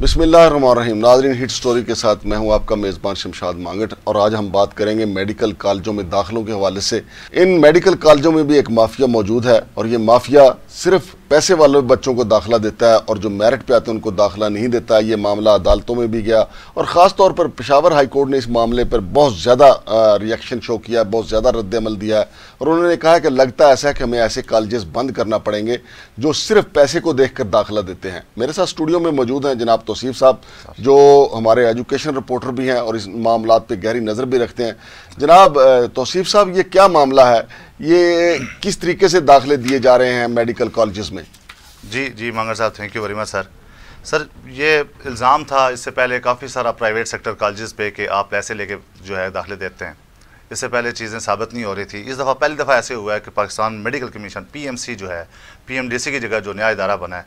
बिस्मिल्लाम नाजरीन hit story के साथ मैं हूं आपका मेज़बान शमशाद मांगट और आज हम बात करेंगे मेडिकल कॉलेजों में दाखिलों के हवाले से इन मेडिकल कॉलेजों में भी एक माफिया मौजूद है और ये माफिया सिर्फ पैसे वाले बच्चों को दाखिला देता है और जो मेरिट पे आते हैं उनको दाखिला नहीं देता ये मामला अदालतों में भी गया और ख़ास तौर पर पेशावर हाई कोर्ट ने इस मामले पर बहुत ज़्यादा रिएक्शन शो किया बहुत ज़्यादा रद्दमल दिया है और उन्होंने कहा कि लगता ऐसा है कि हमें ऐसे कॉलेजेस बंद करना पड़ेंगे जो सिर्फ पैसे को देख कर दाखिला देते हैं मेरे साथ स्टूडियो में मौजूद हैं जनाब तोसीफ़ साहब जो हमारे एजुकेशन रिपोर्टर भी हैं और इस मामला पर गहरी नज़र भी रखते हैं जनाब तोसीफ़ साहब ये क्या मामला है ये किस तरीके से दाखिले दिए जा रहे हैं मेडिकल कॉलेज में जी जी मंगर साहब thank you very much sir sir ये इल्ज़ाम था इससे पहले काफ़ी सारा प्राइवेट सेक्टर कॉलेज़ पे कि आप पैसे लेके जो है दाखिले देते हैं इससे पहले चीज़ें साबित नहीं हो रही थी इस दफ़ा पहली दफ़ा ऐसे हुआ है कि पाकिस्तान मेडिकल कमीशन पीएमसी जो है पीएमडीसी की जगह जो नया इदारा बना है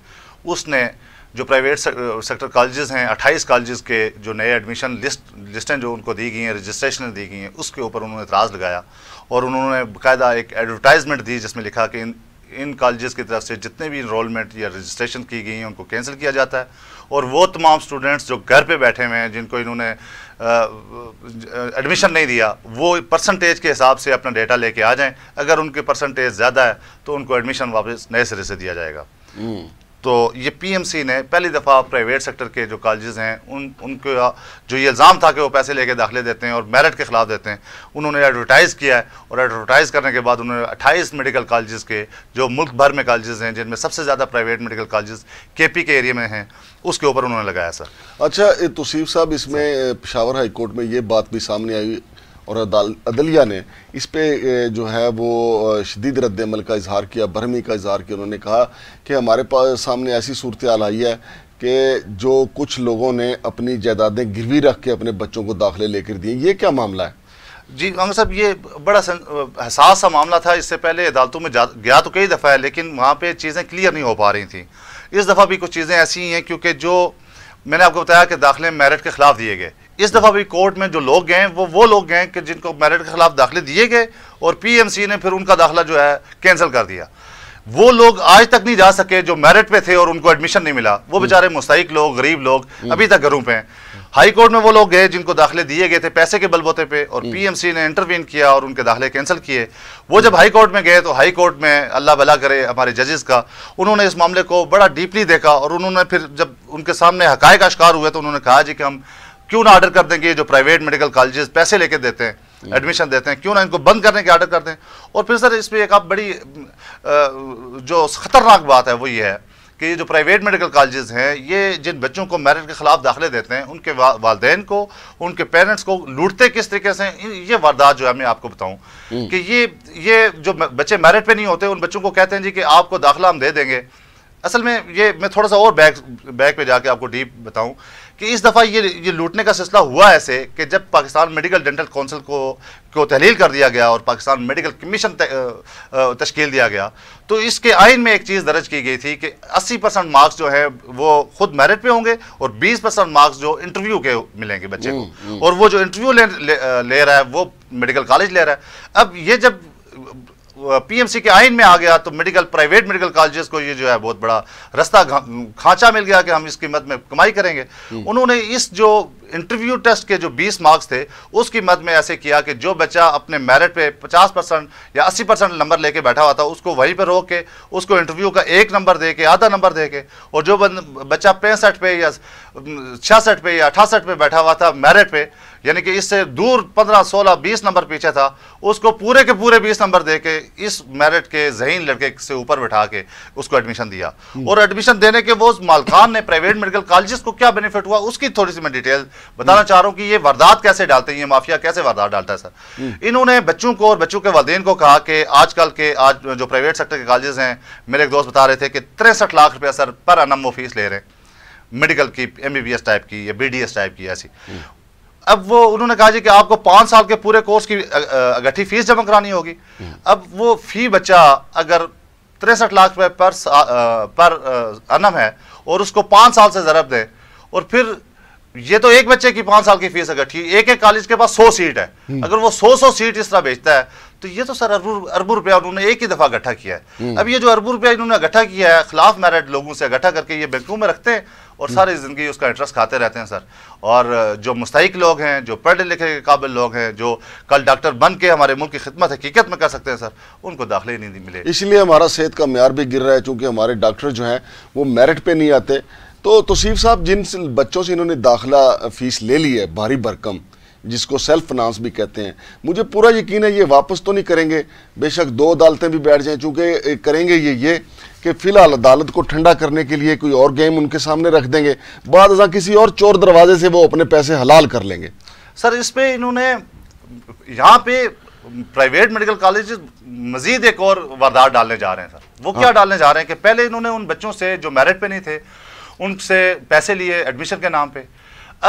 उसने जो प्राइवेट सेक्टर कॉलेजेस हैं 28 कॉलेजेस के जो नए एडमिशन लिस्ट लिस्टें जो उनको दी गई हैं रजिस्ट्रेशन दी गई हैं उसके ऊपर उन्होंने इतराज़ लगाया और उन्होंने बाकायदा एक एडवर्टाइजमेंट दी जिसमें लिखा कि इन इन कॉलेजेस की तरफ से जितने भी इनरोलमेंट या रजिस्ट्रेशन की गई हैं उनको कैंसिल किया जाता है और वो तमाम स्टूडेंट्स जो घर पे बैठे हुए हैं जिनको इन्होंने एडमिशन uh, uh, नहीं दिया वो परसेंटेज के हिसाब से अपना डेटा लेके आ जाएं अगर उनके परसेंटेज ज़्यादा है तो उनको एडमिशन वापस नए सिरे से दिया जाएगा हम्म। तो ये पीएमसी ने पहली दफ़ा प्राइवेट सेक्टर के जो कॉलेजेस हैं उन उनका जो ये इल्ज़ाम था कि वो पैसे लेके दाखिले देते हैं और मेरिट के ख़िलाफ़ देते हैं उन्होंने एडवर्टाइज़ किया है और एडवर्टाइज़ करने के बाद उन्होंने अट्ठाईस मेडिकल कॉलेजेस के जो मुल्क भर में कॉलेजेस हैं जिनमें सबसे ज़्यादा private medical college K P K area में हैं उसके ऊपर उन्होंने लगाया सर अच्छा तोसीफ़ साहब इसमें पिशावर हाईकोर्ट में ये बात भी सामने आई और अदलिया ने इस पर जो है वो शदीद रद्दमल का इजहार किया बरहमी का इजहार किया उन्होंने कहा कि हमारे पास सामने ऐसी सूरत हाल आई है कि जो कुछ लोगों ने अपनी जायदादें गिरवी रख के अपने बच्चों को दाखिले लेकर दिए ये क्या मामला है जी हम साहब ये बड़ा हसास सा मामला था इससे पहले अदालतों में गया तो कई दफ़ा है लेकिन वहाँ पे चीज़ें क्लियर नहीं हो पा रही थी इस दफ़ा भी कुछ चीज़ें ऐसी ही हैं क्योंकि जो मैंने आपको बताया कि दाखिले मेरिट के ख़िलाफ़ दिए गए इस दफ़ा भी कोर्ट में जो लोग गए वो वो लोग गए कि जिनको मेरिट के खिलाफ दाखिले दिए गए और पीएमसी ने फिर उनका दाखिला जो है कैंसिल कर दिया वो लोग आज तक नहीं जा सके जो मेरिट पे थे और उनको एडमिशन नहीं मिला वो हम्म। बेचारे मुस्तक लोग गरीब लोग हम्म। अभी तक घरों पे हैं हाई कोर्ट में वो लोग गए जिनको दाखिले दिए गए थे पैसे के बलबोते पे और पीएमसी हम्म। ने इंटरवीन किया और उनके दाखिले कैंसिल किए वो जब हाई कोर्ट में गए तो हाई कोर्ट में अल्लाह भला करे हमारे जजेस का उन्होंने इस मामले को बड़ा डीपली देखा और उन्होंने फिर जब उनके सामने हकाय का शिकार हुए तो उन्होंने कहा जी कि हम क्यों ना ऑर्डर कर दें कि ये जो प्राइवेट मेडिकल कॉलेजेस पैसे लेके देते हैं एडमिशन हम्म। देते हैं क्यों ना इनको बंद करने के ऑर्डर कर दें और फिर सर इसमें एक आप बड़ी जो ख़तरनाक बात है वो ये है कि ये जो प्राइवेट मेडिकल कॉलेजेस हैं ये जिन बच्चों को मैरिट के ख़िलाफ़ दाखिले देते हैं उनके वा, वालदेन को उनके पेरेंट्स को लूटते किस तरीके से ये वारदात जो है मैं आपको बताऊं हम्म। कि ये ये जो बच्चे मैरिट पे नहीं होते उन बच्चों को कहते हैं जी कि आपको दाखिला हम दे देंगे असल में ये मैं थोड़ा सा और बैक बैक पे जाके आपको डीप बताऊं कि इस दफ़ा ये ये लूटने का सिलसिला हुआ ऐसे कि जब पाकिस्तान मेडिकल डेंटल काउंसिल को को तहलील कर दिया गया और पाकिस्तान मेडिकल कमीशन तश्कील दिया गया तो इसके आइन में एक चीज़ दर्ज की गई थी कि 80 परसेंट मार्क्स जो है वो खुद मेरिट पे होंगे और 20 परसेंट मार्क्स जो इंटरव्यू के मिलेंगे बच्चे को हम्म, हम्म। और वो जो इंटरव्यू ले, ले, ले रहा है वो मेडिकल कॉलेज ले रहा है अब ये जब पीएमसी के आइन में आ गया तो मेडिकल प्राइवेट मेडिकल कॉलेजेस को ये जो है बहुत बड़ा रास्ता खांचा मिल गया कि हम इस कीमत में कमाई करेंगे हम्म। उन्होंने इस जो इंटरव्यू टेस्ट के जो 20 मार्क्स थे उसकी मद में ऐसे किया कि जो बच्चा अपने मेरिट पे 50 परसेंट या 80 परसेंट नंबर लेके बैठा हुआ था उसको वहीं पर रोक के उसको इंटरव्यू का एक नंबर दे के आधा नंबर दे के और जो बच्चा पैंसठ पे या छियासठ पे या अठासठ पे बैठा हुआ था मेरिट पे यानी कि इससे दूर पंद्रह सोलह बीस नंबर पीछे था उसको पूरे के पूरे बीस नंबर दे के इस मेरिट के जहीन लड़के से ऊपर बैठा के उसको एडमिशन दिया हम्म। और एडमिशन देने के वो मालखान ने प्राइवेट मेडिकल कॉलेज को क्या बेनिफिट हुआ उसकी थोड़ी सी मैं डिटेल बताना चाह रहा हूँ कि ये वारदात कैसे डालते हैं ये माफिया कैसे वारदात डालता है सर हम्म। इन्होंने बच्चों को और बच्चों के वालदेन को कहा कि आजकल के आज जो प्राइवेट सेक्टर के कॉलेज हैं मेरे एक दोस्त बता रहे थे कि तिरसठ लाख रुपया सर पर अनम वो फीस ले रहे हैं मेडिकल की एम टाइप की या बी टाइप की ऐसी हम्म। अब वो उन्होंने कहा जी कि आपको पाँच साल के पूरे कोर्स की अगठी फीस जमा करानी होगी हम्म। अब वो फी बच्चा अगर तिरसठ लाख रुपये पर आ, पर अनम है और उसको पाँच साल से ज़रब दे और फिर ये तो एक बच्चे की पांच साल की फीस अगर ठीक एक एक कॉलेज के पास सौ सीट है हम्म। अगर वो सौ सौ सीट इस तरह बेचता है तो ये तो सर अरबों अरबों रुपया उन्होंने एक ही दफा इकट्ठा किया है हम्म। अब ये जो अरबों रुपया इन्होंने इकट्ठा किया है खिलाफ मैरिट लोगों से इकट्ठा करके ये बैंकों में रखते हैं और हम्म। सारी ज़िंदगी उसका इंटरेस्ट खाते रहते हैं सर और जो मुस्तक लोग हैं जो पढ़े लिखे के काबिल लोग हैं जो कल डॉक्टर बन के हमारे मुल्क की खिदमत हकीकत में कर सकते हैं सर उनको दाखिले नहीं मिले इसलिए हमारा सेहत का मैार भी गिर रहा है चूंकि हमारे डॉक्टर जो हैं वो मेरिट पर नहीं आते तो तोसीफ साहब जिन बच्चों से इन्होंने दाखिला फ़ीस ले ली है भारी भरकम जिसको सेल्फ फिनांस भी कहते हैं मुझे पूरा यकीन है ये वापस तो नहीं करेंगे बेशक दो अदालतें भी बैठ जाएं चूँकि करेंगे ये ये कि फ़िलहाल अदालत को ठंडा करने के लिए कोई और गेम उनके सामने रख देंगे बाद किसी और चोर दरवाजे से वो अपने पैसे हलाल कर लेंगे सर इस पर इन्होंने यहाँ पे प्राइवेट मेडिकल कॉलेज मजीद एक और वारदात डालने जा रहे हैं सर वो हाँ। क्या डालने जा रहे हैं कि पहले इन्होंने उन बच्चों से जो मेरिट पे नहीं थे उनसे पैसे लिए एडमिशन के नाम पर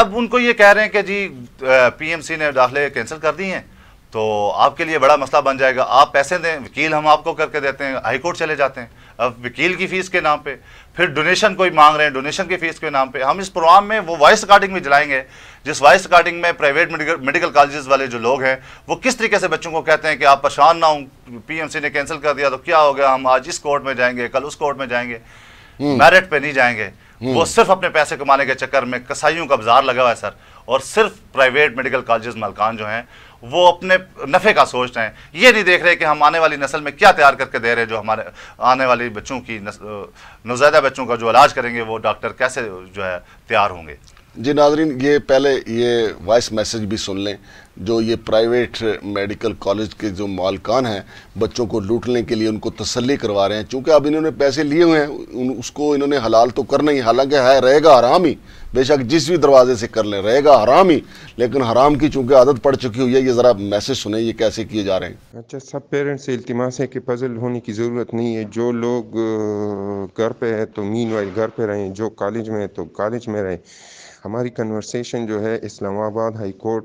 अब उनको ये कह रहे हैं कि जी सी ने दाखिले कैंसिल कर दिए हैं तो आपके लिए बड़ा मसला बन जाएगा आप पैसे दें वकील हम आपको करके देते हैं हाई कोर्ट चले जाते हैं अब वकील की फ़ीस के नाम पे फिर डोनेशन कोई मांग रहे हैं डोनेशन की फ़ीस के नाम पे हम इस प्रोग्राम में वो वॉइस रिकॉर्डिंग भी जलाएंगे जिस वॉइस रिकॉर्डिंग में प्राइवेट मेडिकल मेडिकल कॉलेज वाले जो लोग हैं वो किस तरीके से बच्चों को कहते हैं कि आप परेशान ना हूँ पी ने कैंसिल कर दिया तो क्या हो गया हम आज इस कोर्ट में जाएंगे कल उस कोर्ट में जाएंगे मेरिट हम्म। पर नहीं जाएंगे वो हम्म। सिर्फ अपने पैसे कमाने के चक्कर में कसाईयों का बाजार लगा हुआ है सर और सिर्फ प्राइवेट मेडिकल कॉलेज मालकान जो हैं वो अपने नफ़े का सोच रहे हैं ये नहीं देख रहे कि हम आने वाली नस्ल में क्या तैयार करके दे रहे हैं जो हमारे आने वाली बच्चों की नौजैदा बच्चों का जो इलाज करेंगे वो डॉक्टर कैसे जो है तैयार होंगे जी नाजरीन ये पहले ये वॉइस मैसेज भी सुन लें जो ये प्राइवेट मेडिकल कॉलेज के जो मालकान हैं बच्चों को लूटने के लिए उनको तसल्ली करवा रहे हैं चूँकि अब इन्होंने पैसे लिए हुए हैं उसको इन्होंने हलाल तो करना ही हालांकि है रहेगा हराम ही बेशक जिस भी दरवाजे से कर लें रहेगा हराम ही लेकिन हराम की चूँकि आदत पड़ चुकी हुई है ये ज़रा मैसेज सुने ये कैसे किए जा रहे हैं अच्छा सब पेरेंट्स से इल्तमास है कि पजल होने की ज़रूरत नहीं है जो लोग घर पर है तो मीन घर पर रहें जो कॉलेज में है तो कॉलेज में रहें हमारी कन्वर्सेशन जो है इस्लामाबाद हाई कोर्ट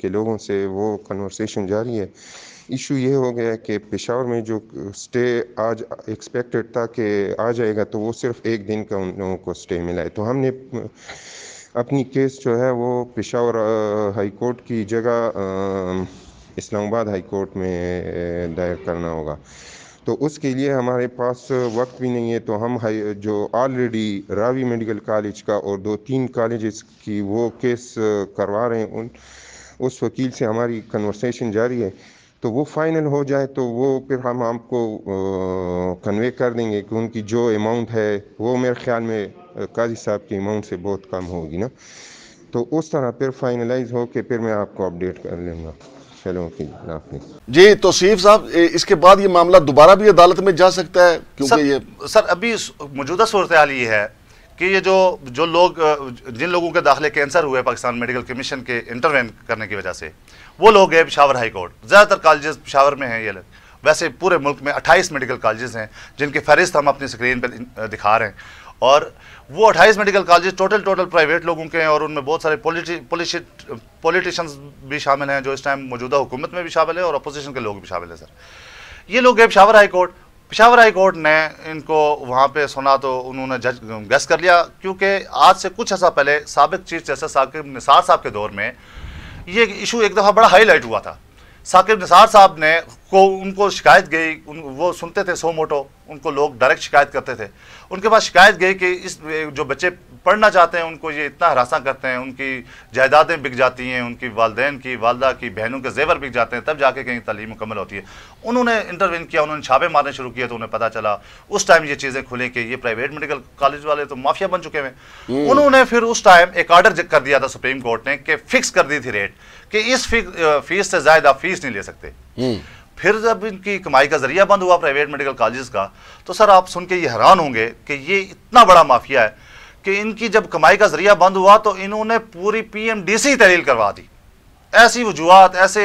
के लोगों से वो कन्वर्सेशन जारी है इशू ये हो गया कि पेशावर में जो स्टे आज एक्सपेक्टेड था कि आ जाएगा तो वो सिर्फ एक दिन का उन लोगों को स्टे मिला है तो हमने अपनी केस जो है वो पेशावर हाई कोर्ट की जगह इस्लामाबाद हाई कोर्ट में दायर करना होगा तो उसके लिए हमारे पास वक्त भी नहीं है तो हम है जो ऑलरेडी रावी मेडिकल कॉलेज का और दो तीन कॉलेज की वो केस करवा रहे हैं उन उस वकील से हमारी कन्वर्सेशन जारी है तो वो फाइनल हो जाए तो वो फिर हम आपको कन्वे कर देंगे कि उनकी जो अमाउंट है वो मेरे ख्याल में काजी साहब के अमाउंट से बहुत कम होगी ना तो उस तरह फिर फाइनलाइज हो के फिर मैं आपको अपडेट कर लूँगा शहरों की नाफनीस जी तोसीफ साहब इसके बाद ये मामला दोबारा भी अदालत में जा सकता है क्योंकि ये सर अभी मौजूदा सूरत हाल ये है कि ये जो जो लोग जिन लोगों के दाखिले कैंसर हुए पाकिस्तान मेडिकल कमीशन के इंटरवेंट करने की वजह से वो लोग गए पिशावर हाई कोर्ट ज़्यादातर कॉलेज पिशावर में हैं ये लोग वैसे पूरे मुल्क में 28 मेडिकल कॉलेज हैं जिनके फहरिस्त हम अपनी स्क्रीन पर दिखा रहे हैं और वो अट्ठाईस medical college total total private लोगों के हैं और उनमें बहुत सारे पॉलिटिशियंस भी शामिल हैं जो इस टाइम मौजूदा हुकूमत में भी शामिल है और अपोजिशन के लोग भी शामिल हैं सर ये लोग गए Peshawar high court Peshawar high court ने इनको वहाँ पे सुना तो उन्होंने जज गैस कर लिया क्योंकि आज से कुछ ऐसा पहले सबक चीफ जस्टिस साकिब निसार साहब के दौर में ये इशू एक दफ़ा बड़ा हाईलाइट हुआ था साकिब निसार साहब ने को उनको शिकायत गई उन वो सुनते थे सो मोटो उनको लोग डायरेक्ट शिकायत करते थे उनके पास शिकायत गई कि इस जो बच्चे पढ़ना चाहते हैं उनको ये इतना हरासा करते हैं उनकी जायदादें बिक जाती हैं उनकी वालदेन की वालदा की बहनों के जेवर बिक जाते हैं तब जाके कहीं तलीम मुकम्मल होती है उन्होंने इंटरवीन किया उन्होंने छापे मारने शुरू किए तो उन्हें पता चला उस टाइम ये चीज़ें खुलें कि ये प्राइवेट मेडिकल कॉलेज वाले तो माफिया बन चुके हैं हम्म। उन्होंने फिर उस टाइम एक ऑर्डर कर दिया था सुप्रीम कोर्ट ने कि फिक्स कर दी थी रेट कि इस फीस से ज़्यादा फीस नहीं ले सकते हम्म। फिर जब इनकी कमाई का जरिया बंद हुआ प्राइवेट मेडिकल कॉलेज का तो सर आप सुन के ये हैरान होंगे कि ये इतना बड़ा माफिया है कि इनकी जब कमाई का जरिया बंद हुआ तो इन्होंने पूरी पीएमडीसी तहलील करवा दी ऐसी वजूहत ऐसे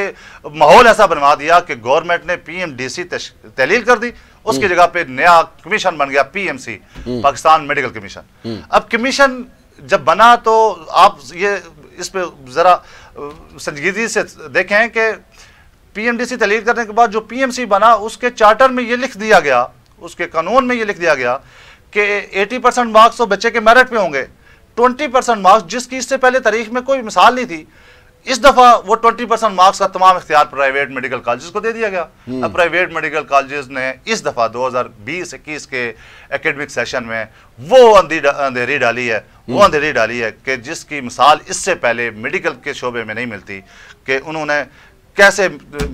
माहौल ऐसा बनवा दिया कि गवर्नमेंट ने पीएमडीसी तहलील कर दी उसकी हम्म। जगह पे नया कमीशन बन गया PMC hmm. Pakistan medical hmm. Commission अब कमीशन जब बना तो आप ये इस पर ज़रा संजीदगी से देखें कि पीएमडीसी तहलील करने के बाद जो पीएमसी बना उसके चार्टर में ये लिख दिया गया उसके कानून में ये लिख दिया गया कि 80 परसेंट मार्क्स तो बच्चे के मेरिट पे होंगे 20 परसेंट मार्क्स जिसकी इससे पहले तारीख में कोई मिसाल नहीं थी इस दफ़ा वो 20 परसेंट मार्क्स का तमाम इख्तियार प्राइवेट मेडिकल कॉलेज को दे दिया गया हम्म। अब प्राइवेट मेडिकल कॉलेज ने इस दफ़ा हजार के एकेडमिक सेशन में वो अंधेरी डाली है वो हम्म। अंधेरी डाली है कि जिसकी मिसाल इससे पहले मेडिकल के शोबे में नहीं मिलती कि उन्होंने कैसे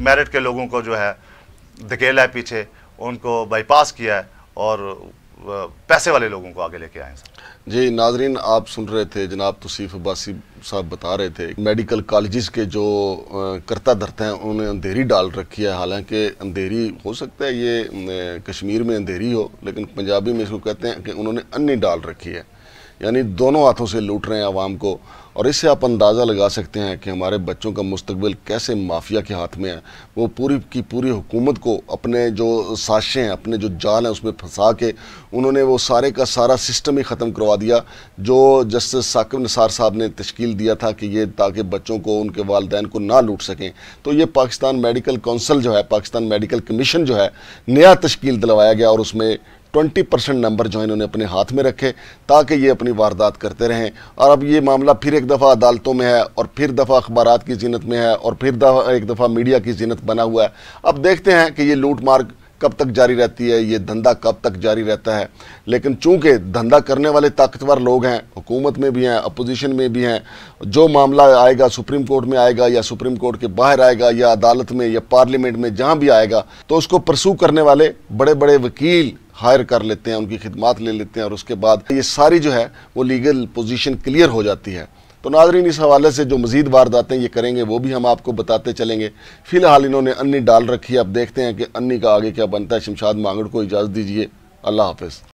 मेरिट के लोगों को जो है धकेला है पीछे उनको बाईपास किया है और पैसे वाले लोगों को आगे लेके आए सर जी नाजरीन आप सुन रहे थे जनाब तोसीफ़ अब्बासी साहब बता रहे थे मेडिकल कॉलेज़ के जो करता धरते हैं उन्होंने अंधेरी डाल रखी है हालांकि अंधेरी हो सकता है ये कश्मीर में अंधेरी हो लेकिन पंजाबी में इसको कहते हैं कि उन्होंने अन्नी डाल रखी है यानी दोनों हाथों से लूट रहे हैं आवाम को और इससे आप अंदाज़ा लगा सकते हैं कि हमारे बच्चों का मुस्तबिल कैसे माफिया के हाथ में है वो पूरी की पूरी हुकूमत को अपने जो साशें हैं अपने जो जाल हैं उसमें फंसा के उन्होंने वो सारे का सारा सिस्टम ही ख़त्म करवा दिया जो जस्टिस साकिब निसार साहब ने तश्कील दिया था कि ये ताकि बच्चों को उनके वालदेन को ना लूट सकें तो ये पाकिस्तान मेडिकल कौंसल जो है पाकिस्तान मेडिकल कमीशन जो है नया तश्कील दिलवाया गया और उसमें ट्वेंटी परसेंट नंबर जो इन्होंने अपने हाथ में रखे ताकि ये अपनी वारदात करते रहें और अब ये मामला फिर एक दफ़ा अदालतों में है और फिर दफ़ा अखबार की जीनत में है और फिर दफा एक दफ़ा मीडिया की जीनत बना हुआ है अब देखते हैं कि ये लूट मार्ग कब तक जारी रहती है ये धंधा कब तक जारी रहता है लेकिन चूंकि धंधा करने वाले ताकतवर लोग हैं हुकूमत में भी हैं अपोजिशन में भी हैं जो मामला आएगा सुप्रीम कोर्ट में आएगा या सुप्रीम कोर्ट के बाहर आएगा या अदालत में या पार्लियामेंट में जहाँ भी आएगा तो उसको प्रसू करने वाले बड़े बड़े वकील हायर कर लेते हैं उनकी खिदमत ले लेते हैं और उसके बाद ये सारी जो है वो लीगल पोजीशन क्लियर हो जाती है तो नाजरीन इस हवाले से जो मज़ीद वारदातें ये करेंगे वो भी हम आपको बताते चलेंगे फ़िलहाल इन्होंने अन्नी डाल रखी है अब देखते हैं कि अन्नी का आगे क्या बनता है शमशाद मांगड़ को इजाज़त दीजिए अल्लाह हाफ